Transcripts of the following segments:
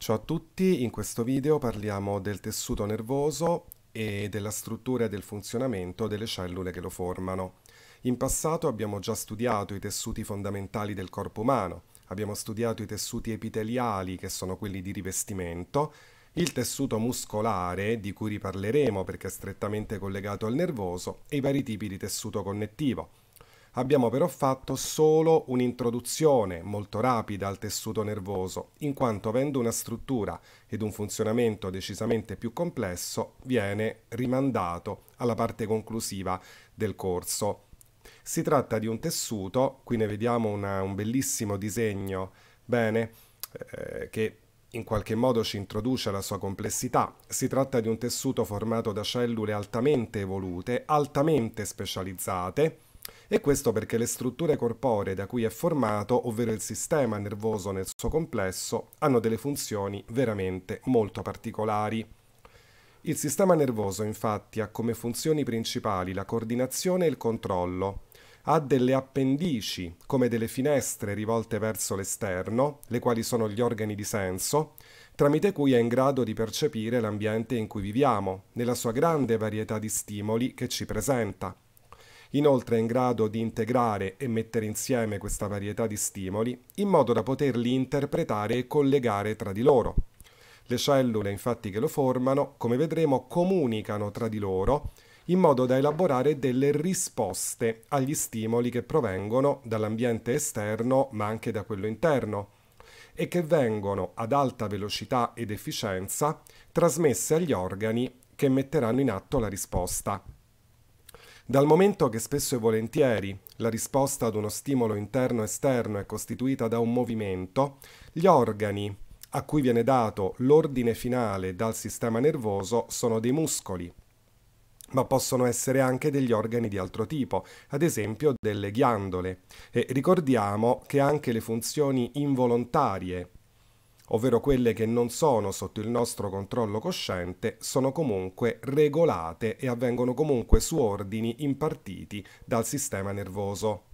Ciao a tutti, in questo video parliamo del tessuto nervoso e della struttura e del funzionamento delle cellule che lo formano. In passato abbiamo già studiato i tessuti fondamentali del corpo umano, abbiamo studiato i tessuti epiteliali che sono quelli di rivestimento, il tessuto muscolare di cui riparleremo perché è strettamente collegato al nervoso e i vari tipi di tessuto connettivo. Abbiamo però fatto solo un'introduzione molto rapida al tessuto nervoso, in quanto avendo una struttura ed un funzionamento decisamente più complesso, viene rimandato alla parte conclusiva del corso. Si tratta di un tessuto, qui ne vediamo una, un bellissimo disegno, bene, eh, che in qualche modo ci introduce alla sua complessità. Si tratta di un tessuto formato da cellule altamente evolute, altamente specializzate, e questo perché le strutture corporee da cui è formato, ovvero il sistema nervoso nel suo complesso, hanno delle funzioni veramente molto particolari. Il sistema nervoso infatti ha come funzioni principali la coordinazione e il controllo. Ha delle appendici, come delle finestre rivolte verso l'esterno, le quali sono gli organi di senso, tramite cui è in grado di percepire l'ambiente in cui viviamo, nella sua grande varietà di stimoli che ci presenta. Inoltre è in grado di integrare e mettere insieme questa varietà di stimoli in modo da poterli interpretare e collegare tra di loro. Le cellule infatti che lo formano, come vedremo, comunicano tra di loro in modo da elaborare delle risposte agli stimoli che provengono dall'ambiente esterno ma anche da quello interno e che vengono ad alta velocità ed efficienza trasmesse agli organi che metteranno in atto la risposta. Dal momento che spesso e volentieri la risposta ad uno stimolo interno esterno è costituita da un movimento, gli organi a cui viene dato l'ordine finale dal sistema nervoso sono dei muscoli, ma possono essere anche degli organi di altro tipo, ad esempio delle ghiandole. E ricordiamo che anche le funzioni involontarie ovvero quelle che non sono sotto il nostro controllo cosciente, sono comunque regolate e avvengono comunque su ordini impartiti dal sistema nervoso.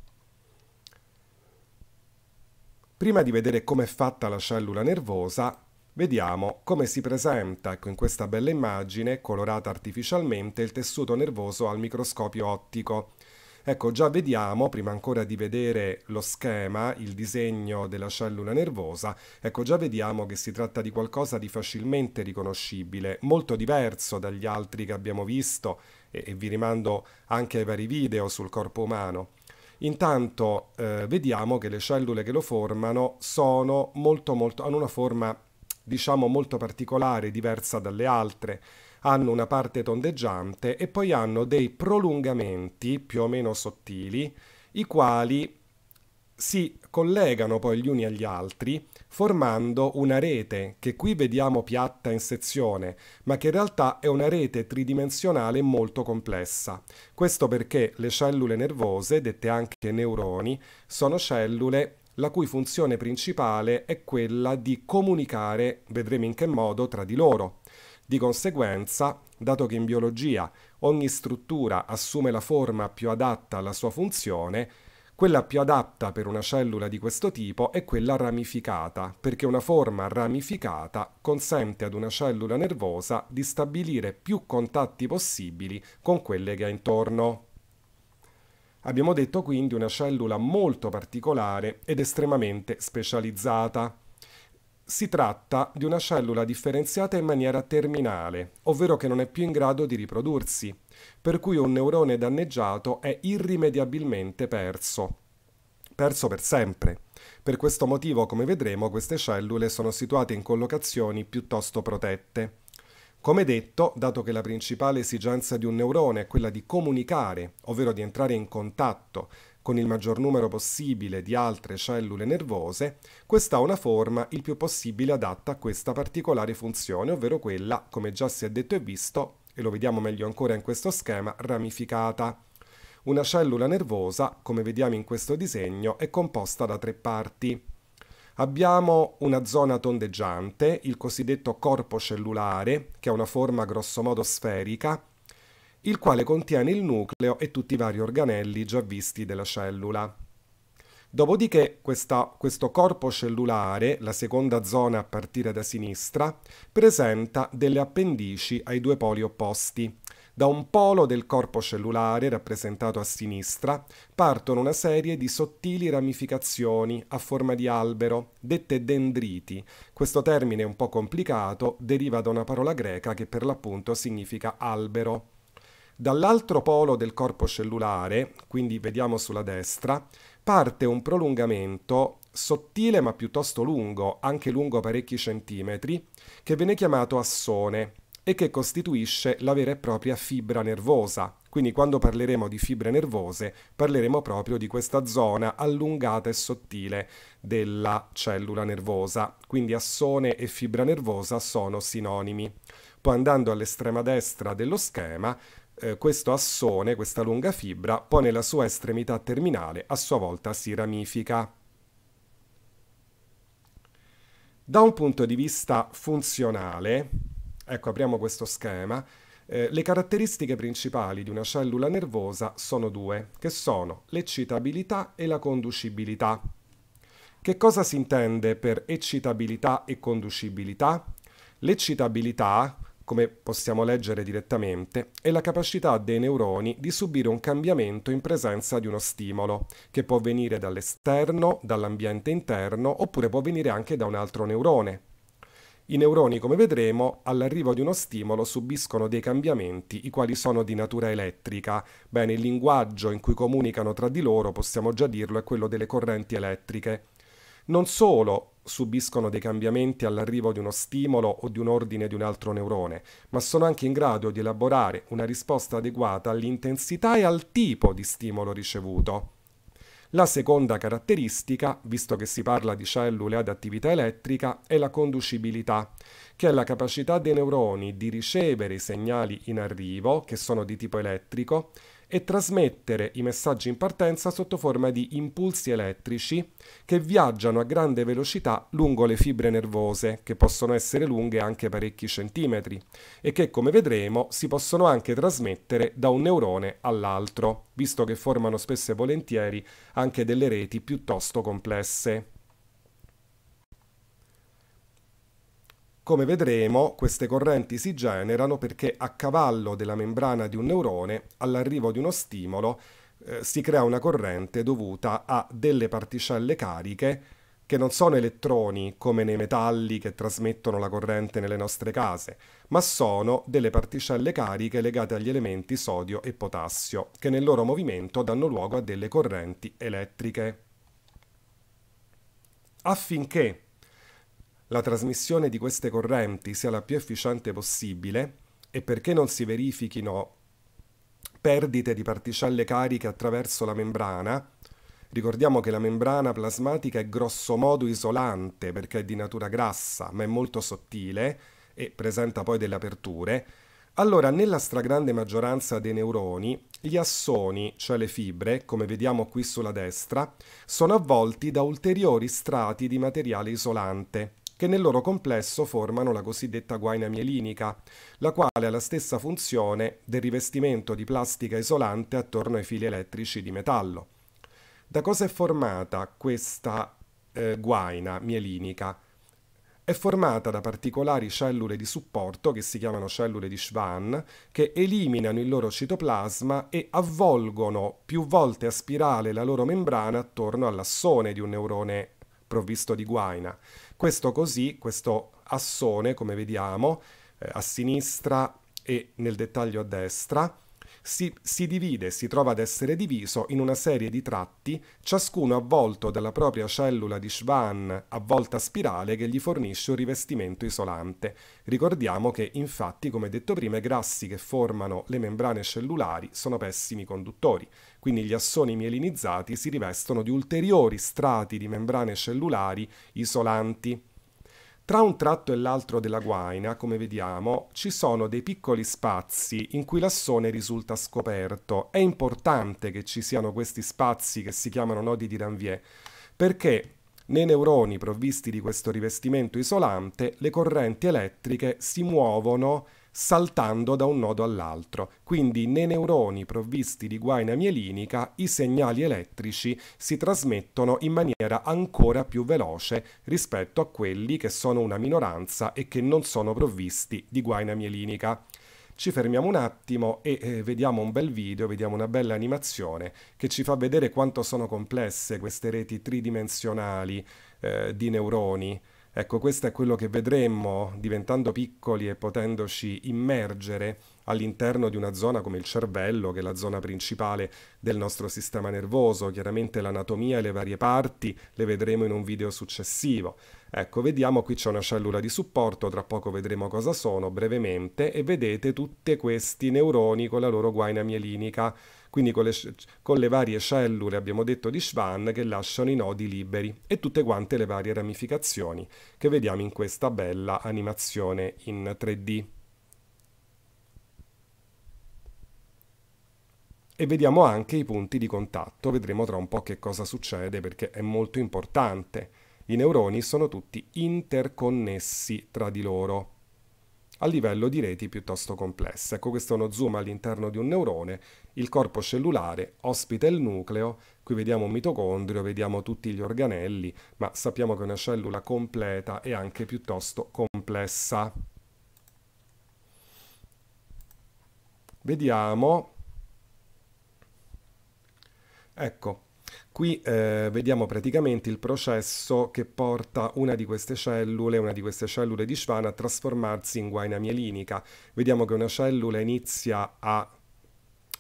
Prima di vedere com'è fatta la cellula nervosa, Vediamo come si presenta, ecco in questa bella immagine, colorata artificialmente, il tessuto nervoso al microscopio ottico. Ecco, già vediamo, prima ancora di vedere lo schema, il disegno della cellula nervosa, ecco, già vediamo che si tratta di qualcosa di facilmente riconoscibile, molto diverso dagli altri che abbiamo visto e, e vi rimando anche ai vari video sul corpo umano. Intanto eh, vediamo che le cellule che lo formano sono molto molto hanno una forma diciamo molto particolare, diversa dalle altre. Hanno una parte tondeggiante e poi hanno dei prolungamenti più o meno sottili, i quali si collegano poi gli uni agli altri formando una rete che qui vediamo piatta in sezione, ma che in realtà è una rete tridimensionale molto complessa. Questo perché le cellule nervose, dette anche neuroni, sono cellule la cui funzione principale è quella di comunicare, vedremo in che modo, tra di loro. Di conseguenza, dato che in biologia ogni struttura assume la forma più adatta alla sua funzione, quella più adatta per una cellula di questo tipo è quella ramificata, perché una forma ramificata consente ad una cellula nervosa di stabilire più contatti possibili con quelle che ha intorno. Abbiamo detto quindi una cellula molto particolare ed estremamente specializzata. Si tratta di una cellula differenziata in maniera terminale, ovvero che non è più in grado di riprodursi, per cui un neurone danneggiato è irrimediabilmente perso. Perso per sempre. Per questo motivo, come vedremo, queste cellule sono situate in collocazioni piuttosto protette. Come detto, dato che la principale esigenza di un neurone è quella di comunicare, ovvero di entrare in contatto con il maggior numero possibile di altre cellule nervose, questa ha una forma il più possibile adatta a questa particolare funzione, ovvero quella, come già si è detto e visto, e lo vediamo meglio ancora in questo schema, ramificata. Una cellula nervosa, come vediamo in questo disegno, è composta da tre parti. Abbiamo una zona tondeggiante, il cosiddetto corpo cellulare, che ha una forma grossomodo sferica, il quale contiene il nucleo e tutti i vari organelli già visti della cellula. Dopodiché questa, questo corpo cellulare, la seconda zona a partire da sinistra, presenta delle appendici ai due poli opposti. Da un polo del corpo cellulare, rappresentato a sinistra, partono una serie di sottili ramificazioni a forma di albero, dette dendriti. Questo termine è un po' complicato deriva da una parola greca che per l'appunto significa albero. Dall'altro polo del corpo cellulare, quindi vediamo sulla destra, parte un prolungamento sottile ma piuttosto lungo, anche lungo parecchi centimetri, che viene chiamato assone e che costituisce la vera e propria fibra nervosa. Quindi quando parleremo di fibre nervose parleremo proprio di questa zona allungata e sottile della cellula nervosa. Quindi assone e fibra nervosa sono sinonimi. Poi andando all'estrema destra dello schema, eh, questo assone, questa lunga fibra, poi nella sua estremità terminale a sua volta si ramifica. Da un punto di vista funzionale, Ecco, apriamo questo schema. Eh, le caratteristiche principali di una cellula nervosa sono due, che sono l'eccitabilità e la conducibilità. Che cosa si intende per eccitabilità e conducibilità? L'eccitabilità, come possiamo leggere direttamente, è la capacità dei neuroni di subire un cambiamento in presenza di uno stimolo, che può venire dall'esterno, dall'ambiente interno oppure può venire anche da un altro neurone. I neuroni, come vedremo, all'arrivo di uno stimolo subiscono dei cambiamenti, i quali sono di natura elettrica. Bene, il linguaggio in cui comunicano tra di loro, possiamo già dirlo, è quello delle correnti elettriche. Non solo subiscono dei cambiamenti all'arrivo di uno stimolo o di un ordine di un altro neurone, ma sono anche in grado di elaborare una risposta adeguata all'intensità e al tipo di stimolo ricevuto. La seconda caratteristica, visto che si parla di cellule ad attività elettrica, è la conducibilità, che è la capacità dei neuroni di ricevere i segnali in arrivo, che sono di tipo elettrico, e trasmettere i messaggi in partenza sotto forma di impulsi elettrici che viaggiano a grande velocità lungo le fibre nervose, che possono essere lunghe anche parecchi centimetri, e che, come vedremo, si possono anche trasmettere da un neurone all'altro, visto che formano spesso e volentieri anche delle reti piuttosto complesse. Come vedremo, queste correnti si generano perché a cavallo della membrana di un neurone, all'arrivo di uno stimolo, eh, si crea una corrente dovuta a delle particelle cariche che non sono elettroni come nei metalli che trasmettono la corrente nelle nostre case, ma sono delle particelle cariche legate agli elementi sodio e potassio, che nel loro movimento danno luogo a delle correnti elettriche. Affinché la trasmissione di queste correnti sia la più efficiente possibile e perché non si verifichino perdite di particelle cariche attraverso la membrana. Ricordiamo che la membrana plasmatica è grossomodo isolante perché è di natura grassa, ma è molto sottile e presenta poi delle aperture. Allora, nella stragrande maggioranza dei neuroni, gli assoni, cioè le fibre, come vediamo qui sulla destra, sono avvolti da ulteriori strati di materiale isolante, che nel loro complesso formano la cosiddetta guaina mielinica, la quale ha la stessa funzione del rivestimento di plastica isolante attorno ai fili elettrici di metallo. Da cosa è formata questa eh, guaina mielinica? È formata da particolari cellule di supporto che si chiamano cellule di Schwann, che eliminano il loro citoplasma e avvolgono più volte a spirale la loro membrana attorno all'assone di un neurone provvisto di guaina. Questo così, questo assone, come vediamo, eh, a sinistra e nel dettaglio a destra, si, si divide, si trova ad essere diviso in una serie di tratti, ciascuno avvolto dalla propria cellula di Schwann a volta spirale che gli fornisce un rivestimento isolante. Ricordiamo che infatti, come detto prima, i grassi che formano le membrane cellulari sono pessimi conduttori, quindi gli assoni mielinizzati si rivestono di ulteriori strati di membrane cellulari isolanti. Tra un tratto e l'altro della guaina, come vediamo, ci sono dei piccoli spazi in cui l'assone risulta scoperto. È importante che ci siano questi spazi che si chiamano nodi di Ranvier, perché nei neuroni provvisti di questo rivestimento isolante le correnti elettriche si muovono saltando da un nodo all'altro. Quindi nei neuroni provvisti di guaina mielinica i segnali elettrici si trasmettono in maniera ancora più veloce rispetto a quelli che sono una minoranza e che non sono provvisti di guaina mielinica. Ci fermiamo un attimo e eh, vediamo un bel video, vediamo una bella animazione che ci fa vedere quanto sono complesse queste reti tridimensionali eh, di neuroni. Ecco, questo è quello che vedremmo diventando piccoli e potendoci immergere all'interno di una zona come il cervello, che è la zona principale del nostro sistema nervoso. Chiaramente l'anatomia e le varie parti le vedremo in un video successivo. Ecco, vediamo qui c'è una cellula di supporto, tra poco vedremo cosa sono brevemente e vedete tutti questi neuroni con la loro guaina mielinica quindi con le, con le varie cellule, abbiamo detto, di Schwann che lasciano i nodi liberi e tutte quante le varie ramificazioni che vediamo in questa bella animazione in 3D. e vediamo anche i punti di contatto, vedremo tra un po' che cosa succede perché è molto importante. I neuroni sono tutti interconnessi tra di loro a livello di reti piuttosto complesse. Ecco, questo è uno zoom all'interno di un neurone, il corpo cellulare ospita il nucleo, qui vediamo un mitocondrio, vediamo tutti gli organelli, ma sappiamo che è una cellula completa e anche piuttosto complessa. Vediamo Ecco, Qui eh, vediamo praticamente il processo che porta una di queste cellule, una di queste cellule di Schwann, a trasformarsi in guaina mielinica. Vediamo che una cellula inizia a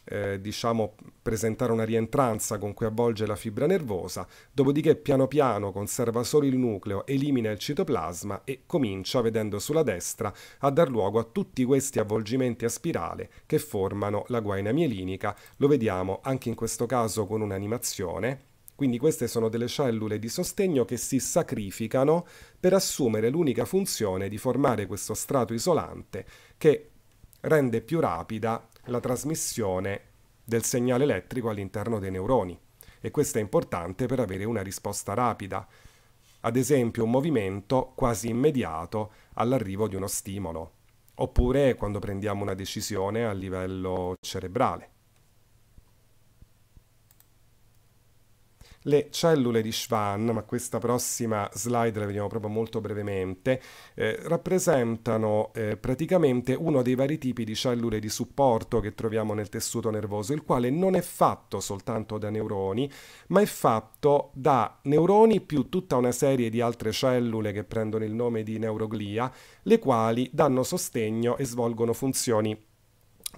eh, diciamo, presentare una rientranza con cui avvolge la fibra nervosa, dopodiché piano piano conserva solo il nucleo, elimina il citoplasma e comincia, vedendo sulla destra, a dar luogo a tutti questi avvolgimenti a spirale che formano la guaina mielinica. Lo vediamo anche in questo caso con un'animazione. Quindi queste sono delle cellule di sostegno che si sacrificano per assumere l'unica funzione di formare questo strato isolante che rende più rapida la trasmissione del segnale elettrico all'interno dei neuroni e questo è importante per avere una risposta rapida, ad esempio un movimento quasi immediato all'arrivo di uno stimolo, oppure quando prendiamo una decisione a livello cerebrale. le cellule di Schwann, ma questa prossima slide la vediamo proprio molto brevemente, eh, rappresentano eh, praticamente uno dei vari tipi di cellule di supporto che troviamo nel tessuto nervoso, il quale non è fatto soltanto da neuroni, ma è fatto da neuroni più tutta una serie di altre cellule che prendono il nome di neuroglia, le quali danno sostegno e svolgono funzioni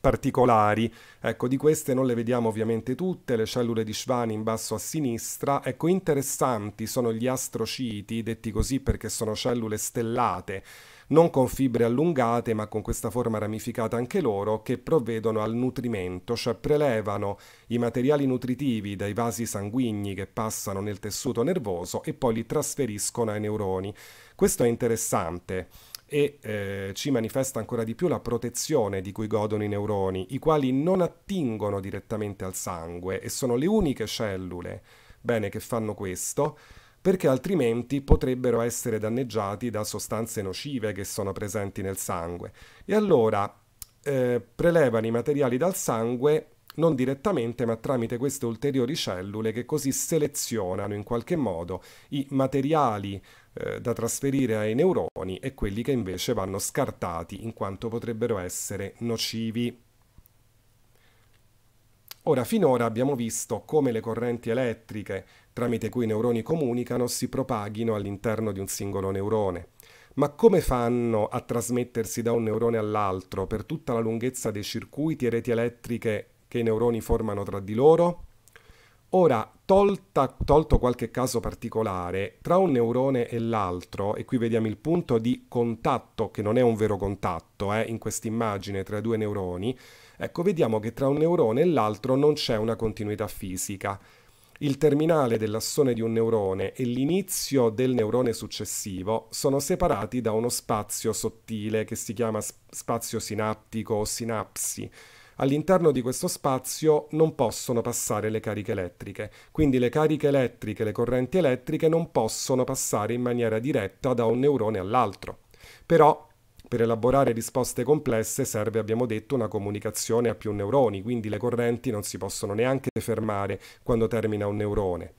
particolari. Ecco, di queste non le vediamo ovviamente tutte, le cellule di Schwann in basso a sinistra. Ecco, interessanti sono gli astrociti, detti così perché sono cellule stellate, non con fibre allungate ma con questa forma ramificata anche loro, che provvedono al nutrimento, cioè prelevano i materiali nutritivi dai vasi sanguigni che passano nel tessuto nervoso e poi li trasferiscono ai neuroni. Questo è interessante e eh, ci manifesta ancora di più la protezione di cui godono i neuroni, i quali non attingono direttamente al sangue e sono le uniche cellule bene che fanno questo perché altrimenti potrebbero essere danneggiati da sostanze nocive che sono presenti nel sangue. E allora eh, prelevano i materiali dal sangue non direttamente ma tramite queste ulteriori cellule che così selezionano in qualche modo i materiali eh, da trasferire ai neuroni e quelli che invece vanno scartati in quanto potrebbero essere nocivi. Ora, finora abbiamo visto come le correnti elettriche tramite cui i neuroni comunicano si propaghino all'interno di un singolo neurone. Ma come fanno a trasmettersi da un neurone all'altro per tutta la lunghezza dei circuiti e reti elettriche che i neuroni formano tra di loro? Ora, tolta, tolto qualche caso particolare, tra un neurone e l'altro, e qui vediamo il punto di contatto, che non è un vero contatto, eh, in questa immagine tra i due neuroni, ecco, vediamo che tra un neurone e l'altro non c'è una continuità fisica. Il terminale dell'assone di un neurone e l'inizio del neurone successivo sono separati da uno spazio sottile che si chiama spazio sinaptico o sinapsi all'interno di questo spazio non possono passare le cariche elettriche, quindi le cariche elettriche, le correnti elettriche non possono passare in maniera diretta da un neurone all'altro. Però per elaborare risposte complesse serve, abbiamo detto, una comunicazione a più neuroni, quindi le correnti non si possono neanche fermare quando termina un neurone.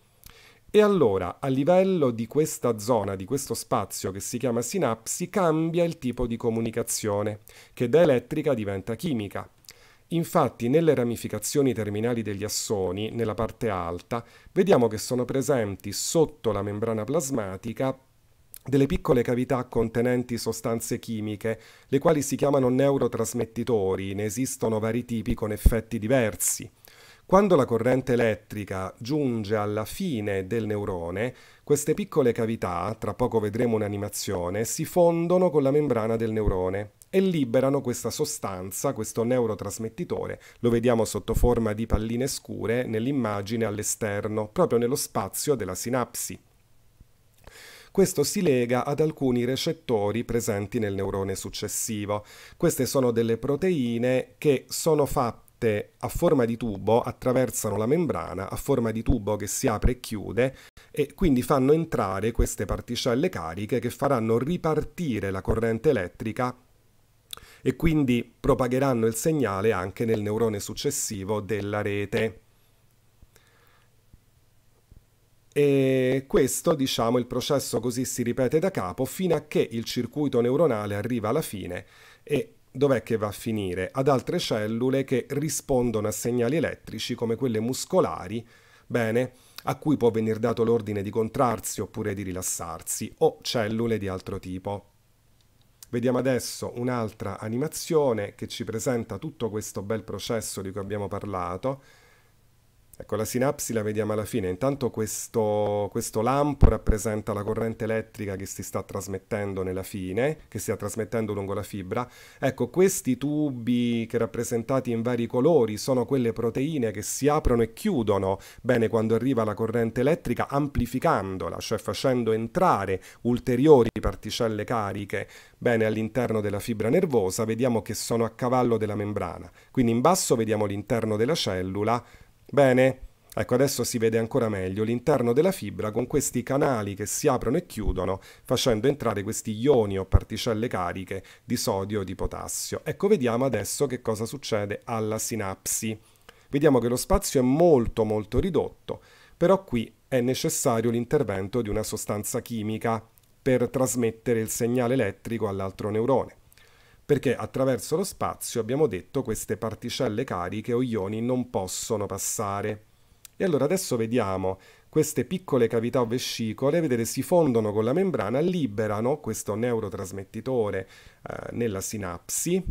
E allora, a livello di questa zona, di questo spazio che si chiama sinapsi, cambia il tipo di comunicazione, che da elettrica diventa chimica. Infatti nelle ramificazioni terminali degli assoni, nella parte alta, vediamo che sono presenti sotto la membrana plasmatica delle piccole cavità contenenti sostanze chimiche, le quali si chiamano neurotrasmettitori, ne esistono vari tipi con effetti diversi. Quando la corrente elettrica giunge alla fine del neurone, queste piccole cavità, tra poco vedremo un'animazione, si fondono con la membrana del neurone e liberano questa sostanza, questo neurotrasmettitore, lo vediamo sotto forma di palline scure nell'immagine all'esterno, proprio nello spazio della sinapsi. Questo si lega ad alcuni recettori presenti nel neurone successivo. Queste sono delle proteine che sono fatte a forma di tubo attraversano la membrana a forma di tubo che si apre e chiude e quindi fanno entrare queste particelle cariche che faranno ripartire la corrente elettrica e quindi propagheranno il segnale anche nel neurone successivo della rete. E questo, diciamo, il processo così si ripete da capo fino a che il circuito neuronale arriva alla fine e dov'è che va a finire? Ad altre cellule che rispondono a segnali elettrici come quelle muscolari, bene, a cui può venir dato l'ordine di contrarsi oppure di rilassarsi, o cellule di altro tipo. Vediamo adesso un'altra animazione che ci presenta tutto questo bel processo di cui abbiamo parlato Ecco, la sinapsi la vediamo alla fine. Intanto questo, questo, lampo rappresenta la corrente elettrica che si sta trasmettendo nella fine, che si sta trasmettendo lungo la fibra. Ecco, questi tubi che rappresentati in vari colori sono quelle proteine che si aprono e chiudono bene quando arriva la corrente elettrica, amplificandola, cioè facendo entrare ulteriori particelle cariche bene all'interno della fibra nervosa. Vediamo che sono a cavallo della membrana. Quindi in basso vediamo l'interno della cellula Bene? Ecco, adesso si vede ancora meglio l'interno della fibra con questi canali che si aprono e chiudono, facendo entrare questi ioni o particelle cariche di sodio e di potassio. Ecco, vediamo adesso che cosa succede alla sinapsi. Vediamo che lo spazio è molto molto ridotto, però qui è necessario l'intervento di una sostanza chimica per trasmettere il segnale elettrico all'altro neurone perché attraverso lo spazio, abbiamo detto, queste particelle cariche o ioni non possono passare. E allora adesso vediamo queste piccole cavità o vescicole, vedete, si fondono con la membrana, liberano questo neurotrasmettitore eh, nella sinapsi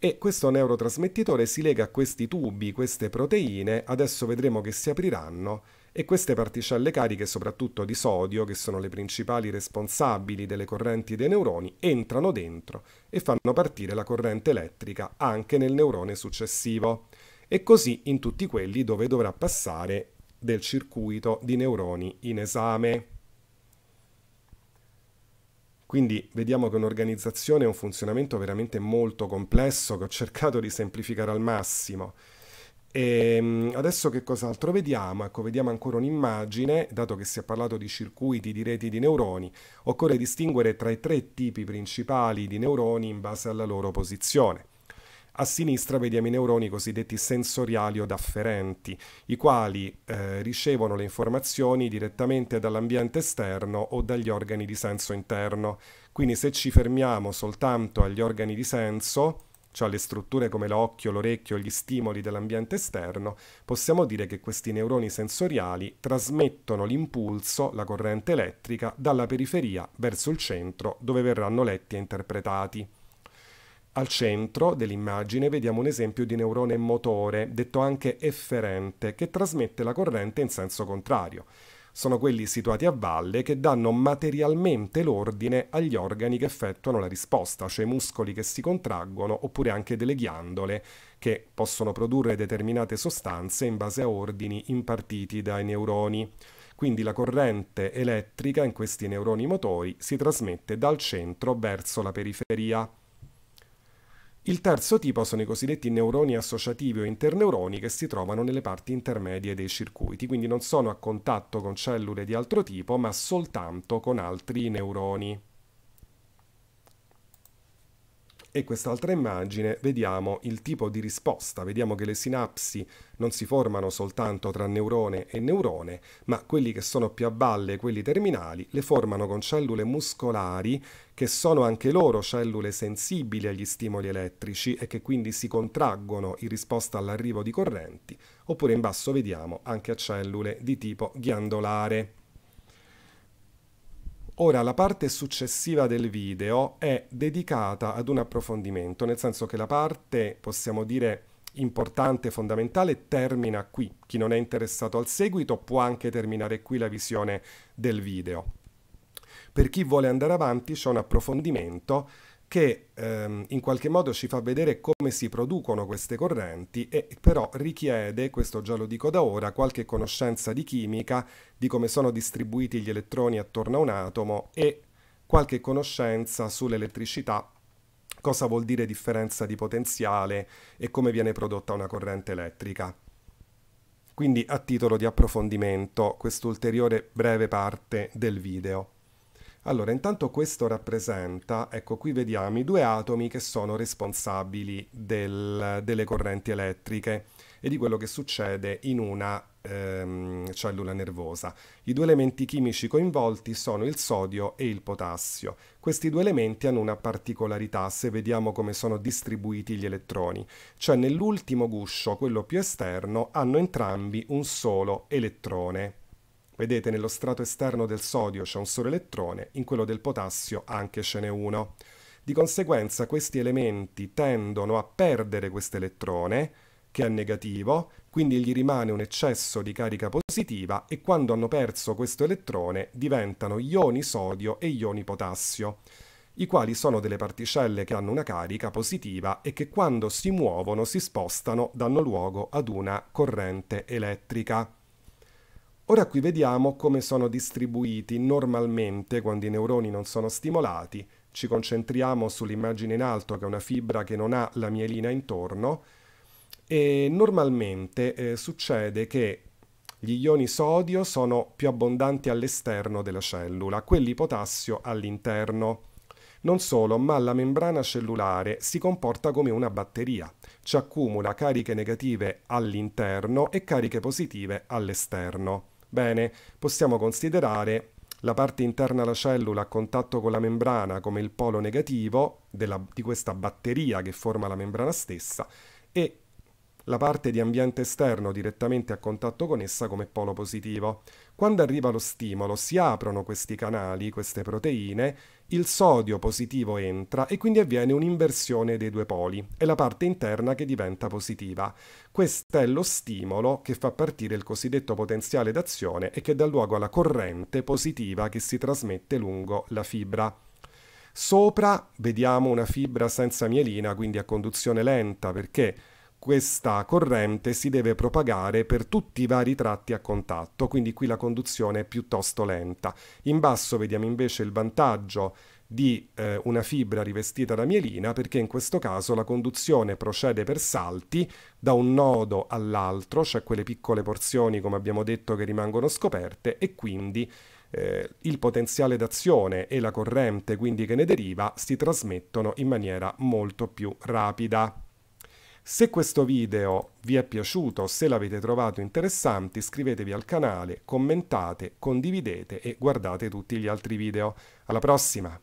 e questo neurotrasmettitore si lega a questi tubi, queste proteine, adesso vedremo che si apriranno e queste particelle cariche, soprattutto di sodio, che sono le principali responsabili delle correnti dei neuroni, entrano dentro e fanno partire la corrente elettrica anche nel neurone successivo e così in tutti quelli dove dovrà passare del circuito di neuroni in esame. Quindi vediamo che un'organizzazione è un funzionamento veramente molto complesso che ho cercato di semplificare al massimo. E ehm, adesso che cos'altro vediamo? Ecco, vediamo ancora un'immagine, dato che si è parlato di circuiti, di reti di neuroni, occorre distinguere tra i tre tipi principali di neuroni in base alla loro posizione. A sinistra vediamo i neuroni cosiddetti sensoriali od afferenti, i quali eh, ricevono le informazioni direttamente dall'ambiente esterno o dagli organi di senso interno. Quindi se ci fermiamo soltanto agli organi di senso, cioè le strutture come l'occhio, l'orecchio, gli stimoli dell'ambiente esterno, possiamo dire che questi neuroni sensoriali trasmettono l'impulso, la corrente elettrica, dalla periferia verso il centro dove verranno letti e interpretati. Al centro dell'immagine vediamo un esempio di neurone motore, detto anche efferente, che trasmette la corrente in senso contrario sono quelli situati a valle che danno materialmente l'ordine agli organi che effettuano la risposta, cioè muscoli che si contraggono oppure anche delle ghiandole che possono produrre determinate sostanze in base a ordini impartiti dai neuroni. Quindi la corrente elettrica in questi neuroni motori si trasmette dal centro verso la periferia. Il terzo tipo sono i cosiddetti neuroni associativi o interneuroni che si trovano nelle parti intermedie dei circuiti, quindi non sono a contatto con cellule di altro tipo, ma soltanto con altri neuroni e quest'altra immagine vediamo il tipo di risposta, vediamo che le sinapsi non si formano soltanto tra neurone e neurone, ma quelli che sono più a valle, quelli terminali, le formano con cellule muscolari che sono anche loro cellule sensibili agli stimoli elettrici e che quindi si contraggono in risposta all'arrivo di correnti, oppure in basso vediamo anche a cellule di tipo ghiandolare. Ora, la parte successiva del video è dedicata ad un approfondimento, nel senso che la parte, possiamo dire, importante, fondamentale, termina qui. Chi non è interessato al seguito può anche terminare qui la visione del video. Per chi vuole andare avanti c'è un approfondimento che ehm, in qualche modo ci fa vedere come si producono queste correnti e però richiede, questo già lo dico da ora, qualche conoscenza di chimica, di come sono distribuiti gli elettroni attorno a un atomo e qualche conoscenza sull'elettricità, cosa vuol dire differenza di potenziale e come viene prodotta una corrente elettrica. Quindi a titolo di approfondimento quest'ulteriore breve parte del video. Allora, intanto questo rappresenta, ecco qui vediamo i due atomi che sono responsabili del, delle correnti elettriche e di quello che succede in una ehm, cellula nervosa. I due elementi chimici coinvolti sono il sodio e il potassio. Questi due elementi hanno una particolarità se vediamo come sono distribuiti gli elettroni, cioè nell'ultimo guscio, quello più esterno, hanno entrambi un solo elettrone. Vedete nello strato esterno del sodio c'è un solo elettrone, in quello del potassio anche ce n'è uno. Di conseguenza questi elementi tendono a perdere questo elettrone, che è negativo, quindi gli rimane un eccesso di carica positiva e quando hanno perso questo elettrone diventano ioni sodio e ioni potassio, i quali sono delle particelle che hanno una carica positiva e che quando si muovono si spostano danno luogo ad una corrente elettrica. Ora qui vediamo come sono distribuiti normalmente quando i neuroni non sono stimolati. Ci concentriamo sull'immagine in alto che è una fibra che non ha la mielina intorno e normalmente eh, succede che gli ioni sodio sono più abbondanti all'esterno della cellula, quelli potassio all'interno. Non solo, ma la membrana cellulare si comporta come una batteria, ci accumula cariche negative all'interno e cariche positive all'esterno. Bene, possiamo considerare la parte interna della cellula a contatto con la membrana come il polo negativo della, di questa batteria che forma la membrana stessa e la parte di ambiente esterno direttamente a contatto con essa come polo positivo. Quando arriva lo stimolo si aprono questi canali, queste proteine, il sodio positivo entra e quindi avviene un'inversione dei due poli, è la parte interna che diventa positiva. Questo è lo stimolo che fa partire il cosiddetto potenziale d'azione e che dà luogo alla corrente positiva che si trasmette lungo la fibra. Sopra vediamo una fibra senza mielina, quindi a conduzione lenta, perché questa corrente si deve propagare per tutti i vari tratti a contatto, quindi qui la conduzione è piuttosto lenta. In basso vediamo invece il vantaggio di eh, una fibra rivestita da mielina perché in questo caso la conduzione procede per salti da un nodo all'altro, cioè quelle piccole porzioni come abbiamo detto che rimangono scoperte e quindi eh, il potenziale d'azione e la corrente quindi che ne deriva si trasmettono in maniera molto più rapida. Se questo video vi è piaciuto o se l'avete trovato interessante iscrivetevi al canale, commentate, condividete e guardate tutti gli altri video. Alla prossima!